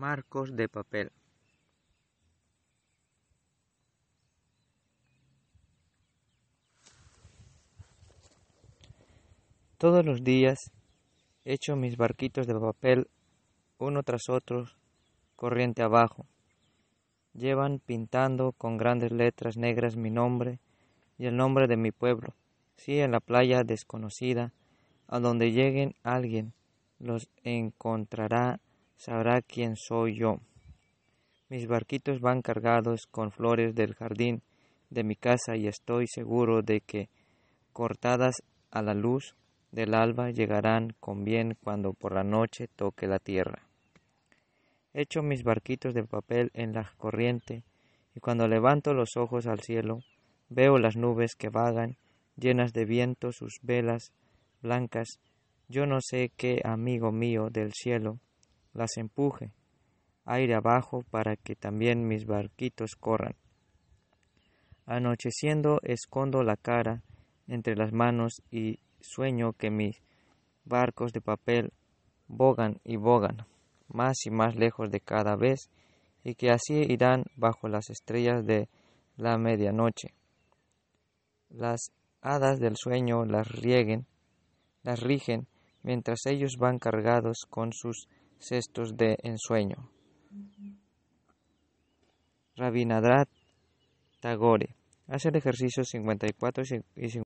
Marcos de papel. Todos los días echo mis barquitos de papel uno tras otro, corriente abajo. Llevan pintando con grandes letras negras mi nombre y el nombre de mi pueblo. Si en la playa desconocida, a donde lleguen alguien, los encontrará sabrá quién soy yo. Mis barquitos van cargados con flores del jardín de mi casa y estoy seguro de que, cortadas a la luz del alba, llegarán con bien cuando por la noche toque la tierra. Echo mis barquitos de papel en la corriente y cuando levanto los ojos al cielo, veo las nubes que vagan, llenas de viento sus velas blancas. Yo no sé qué amigo mío del cielo las empuje aire abajo para que también mis barquitos corran. Anocheciendo escondo la cara entre las manos y sueño que mis barcos de papel bogan y bogan más y más lejos de cada vez y que así irán bajo las estrellas de la medianoche. Las hadas del sueño las rieguen, las rigen mientras ellos van cargados con sus cestos de ensueño. Rabinadrat Tagore. Hace el ejercicio 54 y 55.